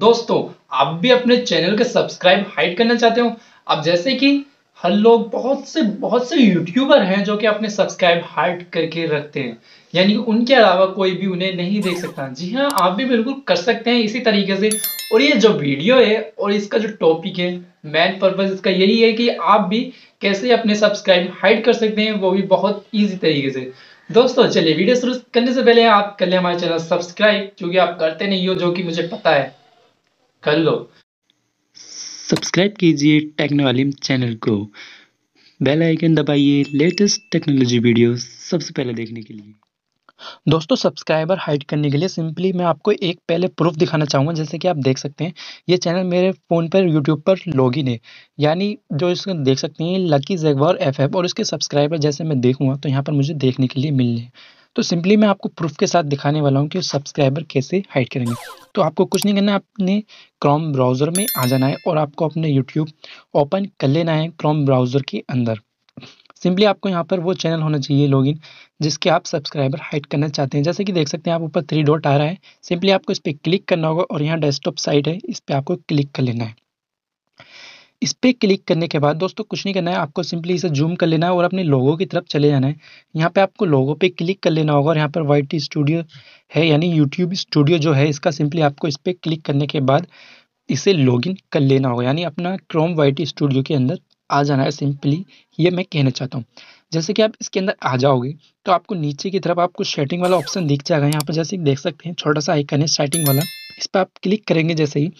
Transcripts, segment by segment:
दोस्तों आप भी अपने चैनल के सब्सक्राइब हाइड करना चाहते हो अब जैसे कि हर लोग बहुत से बहुत से यूट्यूबर हैं जो कि अपने सब्सक्राइब हाइड करके रखते हैं यानी उनके अलावा कोई भी उन्हें नहीं देख सकता जी हाँ आप भी बिल्कुल कर सकते हैं इसी तरीके से और ये जो वीडियो है और इसका जो टॉपिक है मेन पर्पज इसका यही है कि आप भी कैसे अपने सब्सक्राइब हाइड कर सकते हैं वो भी बहुत ईजी तरीके से दोस्तों चलिए वीडियो शुरू करने से पहले आप कर लें हमारे चैनल सब्सक्राइब क्योंकि आप करते नहीं हो जो कि मुझे पता है कर लो सब्सक्राइब कीजिए टेक्नोवालिम चैनल को बेल आइकन दबाइए लेटेस्ट टेक्नोलॉजी वीडियो सबसे पहले देखने के लिए दोस्तों सब्सक्राइबर हाइड करने के लिए सिंपली मैं आपको एक पहले प्रूफ दिखाना चाहूँगा जैसे कि आप देख सकते हैं ये चैनल मेरे फ़ोन पर यूट्यूब पर इन है यानी जो इसको देख सकते हैं लकी जेगवर एफ एफ और इसके सब्सक्राइबर जैसे मैं देखूँगा तो यहाँ पर मुझे देखने के लिए मिलने तो सिंपली मैं आपको प्रूफ के साथ दिखाने वाला हूँ कि सब्सक्राइबर कैसे हाइड करेंगे तो आपको कुछ नहीं करना आपने क्रोम ब्राउज़र में आ जाना है और आपको अपने यूट्यूब ओपन कर लेना है क्रोम ब्राउज़र के अंदर सिंपली आपको यहाँ पर वो चैनल होना चाहिए लॉगिन जिसके आप सब्सक्राइबर हाइड करना चाहते हैं जैसे कि देख सकते हैं आप ऊपर थ्री डॉट आ रहा है सिंपली आपको इस पर क्लिक करना होगा और यहाँ डेस्कटॉप साइट है इस पर आपको क्लिक कर लेना है इस पर क्लिक करने के बाद दोस्तों कुछ नहीं करना है आपको सिंपली इसे जूम कर लेना है और अपने लोगों की तरफ चले जाना है यहाँ पे आपको लोगों पे क्लिक कर लेना होगा और यहाँ पर वाइट स्टूडियो है यानी यूट्यूब स्टूडियो जो है इसका सिंपली आपको इस पर क्लिक करने के बाद इसे लॉगिन कर लेना होगा यानी अपना क्रोम वाइट स्टूडियो के अंदर आ जाना है सिंपली ये मैं कहना चाहता हूँ जैसे कि आप इसके अंदर आ जाओगे तो आपको नीचे की तरफ आपको सेटिंग वाला ऑप्शन दिख जाएगा यहाँ पर जैसे देख सकते हैं छोटा सा आइकन है सेटिंग वाला इस पर आप क्लिक करेंगे जैसे ही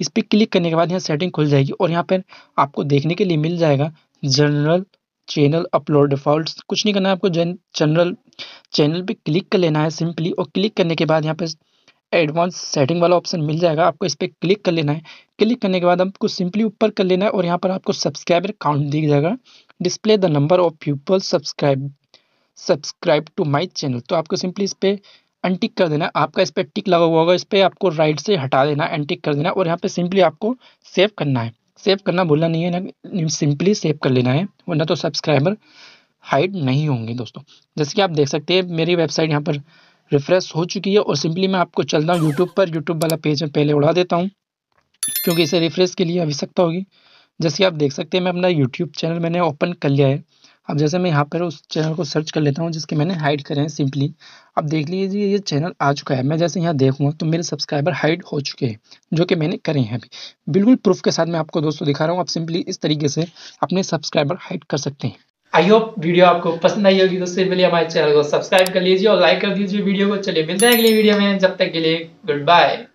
इस पर क्लिक करने के बाद यहाँ सेटिंग खुल जाएगी और यहाँ पर आपको देखने के लिए मिल जाएगा जनरल चैनल अपलोड डिफॉल्ट कुछ नहीं करना है आपको जन जनरल चैनल पे क्लिक कर लेना है सिंपली और क्लिक करने के बाद यहाँ पे एडवांस सेटिंग वाला ऑप्शन मिल जाएगा आपको इस पर क्लिक कर लेना है क्लिक करने के बाद आपको सिंपली ऊपर कर लेना है और यहाँ पर आपको सब्सक्राइबर काउंट दिख जाएगा display the number of people subscribe subscribe to my channel तो आपको सिंपली इस पर एंटिक कर देना आपका इस पर टिक लगा हुआ होगा इस पर आपको राइट से हटा देना एंटिक कर देना और यहाँ पे सिंपली आपको सेव करना है सेव करना भूलना नहीं है ना सिंपली सेव कर लेना है वरना तो सब्सक्राइबर हाइड नहीं होंगे दोस्तों जैसे कि आप देख सकते हैं मेरी वेबसाइट यहाँ पर रिफ्रेश हो चुकी है और सिंपली मैं आपको चलता हूँ यूट्यूब पर यूट्यूब वाला पेज मैं पहले उड़ा देता हूँ क्योंकि इसे रिफ्रेश के लिए आवश्यकता होगी जैसे कि आप देख सकते हैं मैं अपना यूट्यूब चैनल मैंने ओपन कर लिया है अब जैसे मैं यहाँ पर उस चैनल को सर्च कर लेता हूँ जिसके मैंने हाइड करे हैं सिंपली अब देख लीजिए ये चैनल आ चुका है मैं जैसे यहाँ देखूँगा तो मेरे सब्सक्राइबर हाइड हो चुके हैं जो कि मैंने करे हैं अभी बिल्कुल प्रूफ के साथ मैं आपको दोस्तों दिखा रहा हूँ आप सिंपली इस तरीके से अपने सब्सक्राइबर हाइड कर सकते हैं आई होप वीडियो आपको पसंद आई होगी तो सिंपली हमारे चैनल को सब्सक्राइब कर लीजिए और लाइक कर दीजिए वीडियो को चलिए मिलते हैं अगली वीडियो में जब तक के लिए गुड बाय